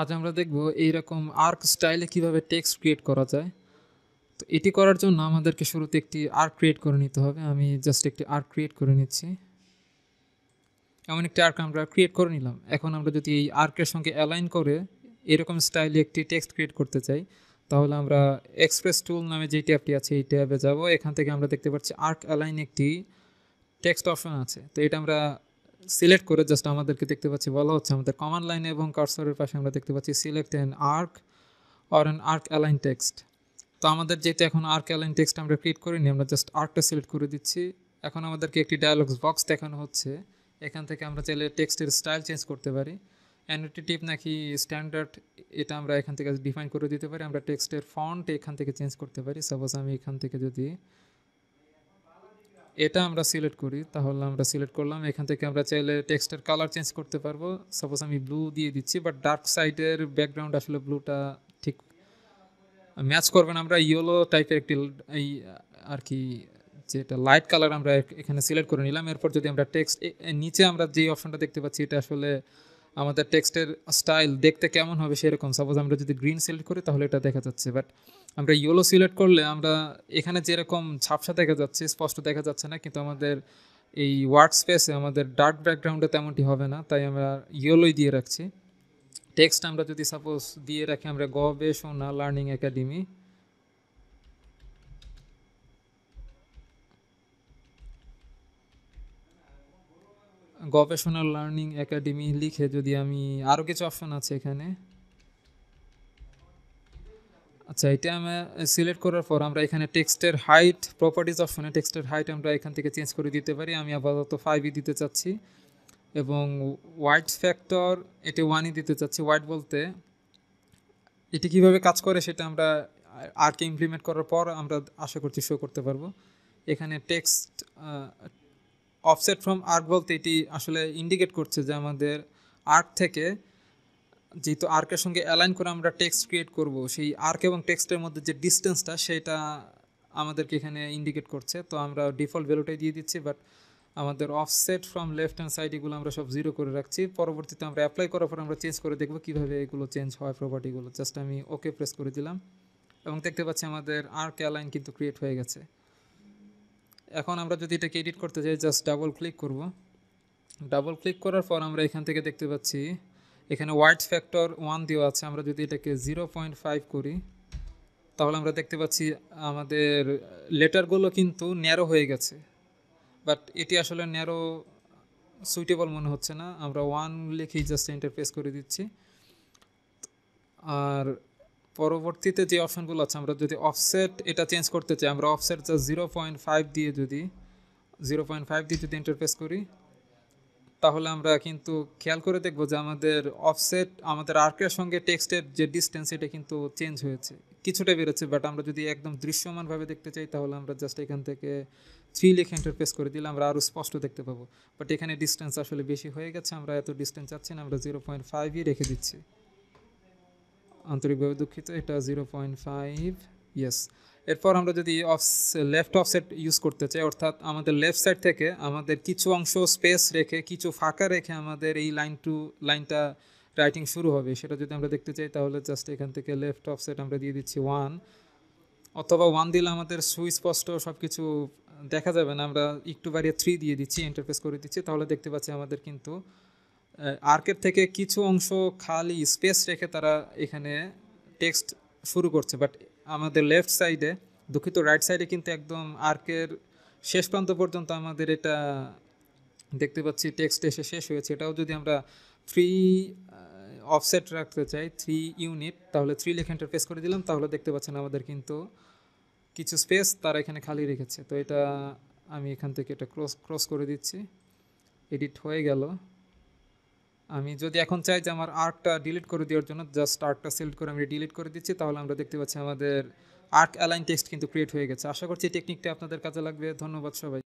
আজ আমরা দেখব এইরকম আর্ক স্টাইলে কিভাবে টেক্সট ক্রিয়েট করা যায় তো এটি করার জন্য আমাদেরকে শুরুতে একটি আর্ক ক্রিয়েট করে নিতে হবে আমি জাস্ট একটি আর্ক ক্রিয়েট করে নিচ্ছি এমন একটি আর্ক আমরা ক্রিয়েট করে নিলাম এখন আমরা যদি এই আর্কের সঙ্গে অ্যালাইন করে এরকম স্টাইলে একটি টেক্সট ক্রিয়েট করতে চাই তাহলে আমরা এক্সপ্রেস টুল নামে যে ট্যাবটি আছে এই ট্যাবে যাব এখান থেকে আমরা দেখতে পাচ্ছি আর্ক অ্যালাইন একটি টেক্সট অপশন আছে তো এটা আমরা সিলেক্ট করে জাস্ট আমাদেরকে দেখতে পাচ্ছি বলা হচ্ছে আমাদের কমান্ড লাইন এবং কার্সরের পাশে আমরা দেখতে পাচ্ছি select an arc or an arc align text তো আমাদের যেহেতু এখন আর্ক অ্যালাইন টেক্সট আমরা ক্রিয়েট করিনি আমরা জাস্ট আর্কটা সিলেক্ট করে দিচ্ছি এখন আমাদেরকে একটি ডায়ালগস বক্স দেখানো হচ্ছে এখান থেকে আমরা চাইলে টেক্সটের স্টাইল চেঞ্জ করতে পারি অ্যানোটেটিভ নাকি স্ট্যান্ডার্ড এটা আমরা এখান থেকে ডিফাইন করে দিতে পারি আমরা টেক্সটের ফন্ট এখান থেকে চেঞ্জ করতে পারি সাপোজ আমি এখান থেকে যদি এটা আমরা সিলেক্ট করি তাহলে আমরা সিলেক্ট করলাম এখান থেকে আমরা চাইলে টেক্সটের কালার চেঞ্জ করতে পারবো সাপোজ আমি ব্লু দিয়ে দিচ্ছি বাট ডার্ক সাইডের ব্যাকগ্রাউন্ড আসলে ব্লুটা ঠিক ম্যাচ করবেন আমরা ইয়েলো টাইপের একটি এই আর কি যেটা লাইট কালার আমরা এখানে সিলেক্ট করে নিলাম এরপর যদি আমরা টেক্সট নিচে আমরা যে অপশনটা দেখতে পাচ্ছি এটা আসলে আমাদের টেক্সটের স্টাইল দেখতে কেমন হবে সেরকম সাপোজ আমরা যদি গ্রিন সিলেক্ট করি তাহলে এটা দেখা যাচ্ছে বাট আমরা ইয়েলো সিলেক্ট করলে আমরা এখানে যেরকম ঝাপসা দেখা যাচ্ছে স্পষ্ট দেখা যাচ্ছে না কিন্তু আমাদের এই ওয়ার্ড স্পেসে আমাদের ডার্ক ব্যাকগ্রাউন্ডে তেমনটি হবে না তাই আমরা ইয়েলোই দিয়ে রাখছি টেক্সট আমরা যদি সাপোজ দিয়ে রাখি আমরা Gobeshona learning academy Gobeshona learning academy লিখে যদি আমি আরও কিছু অপশন আছে এখানে আচ্ছা এটা আমরা সিলেক্ট করার পর আমরা এখানে টেক্সটের হাইট প্রপার্টিস অপশনে টেক্সটের হাইট আমরা এখান থেকে চেঞ্জ করে দিতে পারি আমি আপাতত ফাইভই দিতে চাচ্ছি এবং হোয়াইট ফ্যাক্টর এটি ওয়ানই দিতে চাচ্ছি হোয়াইট বলতে এটি কিভাবে কাজ করে সেটা আমরা আরকে ইমপ্লিমেন্ট করার পর আমরা আশা করছি শো করতে পারবো এখানে টেক্সট অফসেট ফ্রম আর্ক বলতে এটি আসলে ইন্ডিকেট করছে যে আমাদের আর্ক থেকে যেহেতু আর্কের সঙ্গে অ্যালাইন করে আমরা টেক্সট ক্রিয়েট করব সেই আর্ক এবং টেক্সটের মধ্যে যে ডিস্টেন্সটা সেটা আমাদেরকে এখানে ইন্ডিকেট করছে তো আমরা ডিফল্ট ভ্যালুটাই দিয়ে দিচ্ছি বাট আমাদের offset from left hand side এগুলো আমরা সব জিরো করে রাখছি পরবর্তীতে আমরা অ্যাপ্লাই করার পর আমরা চেঞ্জ করে দেখবো কীভাবে এগুলো চেঞ্জ হয় প্রপার্টিগুলো জাস্ট আমি ওকে প্রেস করে দিলাম এবং দেখতে পাচ্ছি আমাদের আর্ক অ্যালাইন কিন্তু ক্রিয়েট হয়ে গেছে এখন আমরা যদি এটাকে এডিট করতে চাই জাস্ট ডাবল ক্লিক করব ডাবল ক্লিক করার পর আমরা এখান থেকে দেখতে পাচ্ছি এখানে ওয়াইড ফ্যাক্টর ওয়ান দেওয়া আছে আমরা যদি এটাকে জিরো পয়েন্ট ফাইভ করি তাহলে আমরা দেখতে পাচ্ছি আমাদের লেটারগুলো কিন্তু ন্যারো হয়ে গেছে বাট এটি আসলে ন্যারো সুইটেবল মনে হচ্ছে না আমরা ওয়ান লিখেই জাস্ট ইন্টারফেস করে দিচ্ছি আর পরবর্তীতে যে অপশানগুলো আছে আমরা যদি অফসেট এটা চেঞ্জ করতে চাই আমরা অফসেট যা জিরো পয়েন্ট ফাইভ দিয়ে যদি জিরো পয়েন্ট ফাইভ দিয়ে যদি ইন্টারফেস করি তাহলে আমরা কিন্তু খেয়াল করে দেখব যে আমাদের অফসেট আমাদের আর্কের সঙ্গে টেক্সটের যে ডিস্টেন্স এটা কিন্তু চেঞ্জ হয়েছে কিছুটা বেড়েছে বাট আমরা যদি একদম দৃশ্যমানভাবে দেখতে চাই তাহলে আমরা জাস্ট এখান থেকে থ্রি লিখে ইন্টারফেস করে দিলে আমরা আরও স্পষ্ট দেখতে পাবো বাট এখানে ডিস্টেন্স আসলে বেশি হয়ে গেছে আমরা এত ডিস্টেন্স চাচ্ছি না আমরা জিরো পয়েন্ট ফাইভই রেখে দিচ্ছি আন্তরিকভাবে দুঃখিত এটা জিরো পয়েন্ট ফাইভ ইয়েস এরপর আমরা যদি অফ লেফট অফসেট ইউজ করতে চাই অর্থাৎ আমাদের লেফট সাইড থেকে আমাদের কিছু অংশ স্পেস রেখে কিছু ফাঁকা রেখে আমাদের এই লাইন টু লাইনটা রাইটিং শুরু হবে সেটা যদি আমরা দেখতে চাই তাহলে জাস্ট এখান থেকে লেফট অফসেট আমরা দিয়ে দিচ্ছি ওয়ান অথবা ওয়ান দিলে আমাদের সুস্পষ্ট সব কিছু দেখা যাবে না আমরা একটু বাড়িয়ে থ্রি দিয়ে দিচ্ছি ইন্টারফেস করে দিচ্ছি তাহলে দেখতে পাচ্ছি আমাদের কিন্তু আর্কের থেকে কিছু অংশ খালি স্পেস রেখে তারা এখানে টেক্সট শুরু করছে বাট আমাদের লেফট সাইডে দুঃখিত রাইট সাইডে কিন্তু একদম আর্কের শেষ প্রান্ত পর্যন্ত আমাদের এটা দেখতে পাচ্ছি টেক্সট এসে শেষ হয়েছে এটাও যদি আমরা থ্রি অফসেট রাখতে চাই থ্রি ইউনিট তাহলে থ্রি লেখা ইন্টারফেস করে দিলাম তাহলে দেখতে পাচ্ছেন আমাদের কিন্তু কিছু স্পেস তারা এখানে খালি রেখেছে তো এটা আমি এখান থেকে এটা ক্রস ক্রস করে দিচ্ছি এডিট হয়ে গেল আমি যদি এখন চাই যে আমার আর্কটা ডিলিট করে দেওয়ার জন্য জাস্ট আর্কটা সিলেক্ট করে আমি ডিলিট করে দিচ্ছি তাহলে আমরা দেখতে পাচ্ছি আমাদের আর্ক অ্যালাইন টেক্সট কিন্তু ক্রিয়েট হয়ে গেছে আশা করছি টেকনিকটা আপনাদের কাজে লাগবে ধন্যবাদ সবাই